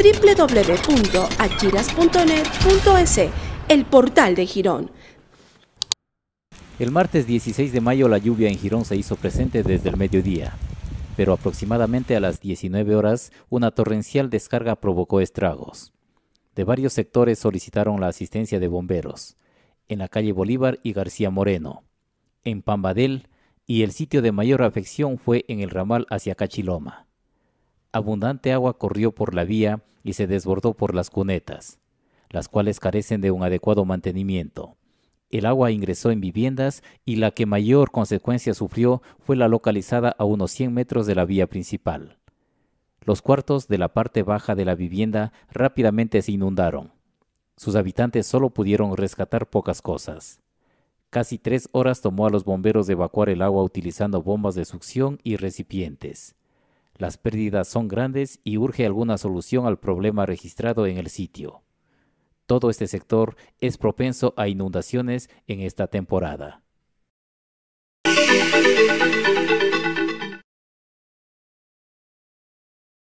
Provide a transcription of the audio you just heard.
www.achiras.net.es, el portal de Girón. El martes 16 de mayo la lluvia en Girón se hizo presente desde el mediodía, pero aproximadamente a las 19 horas una torrencial descarga provocó estragos. De varios sectores solicitaron la asistencia de bomberos, en la calle Bolívar y García Moreno, en Pambadel, y el sitio de mayor afección fue en el ramal hacia Cachiloma abundante agua corrió por la vía y se desbordó por las cunetas, las cuales carecen de un adecuado mantenimiento. El agua ingresó en viviendas y la que mayor consecuencia sufrió fue la localizada a unos 100 metros de la vía principal. Los cuartos de la parte baja de la vivienda rápidamente se inundaron. Sus habitantes solo pudieron rescatar pocas cosas. Casi tres horas tomó a los bomberos de evacuar el agua utilizando bombas de succión y recipientes. Las pérdidas son grandes y urge alguna solución al problema registrado en el sitio. Todo este sector es propenso a inundaciones en esta temporada.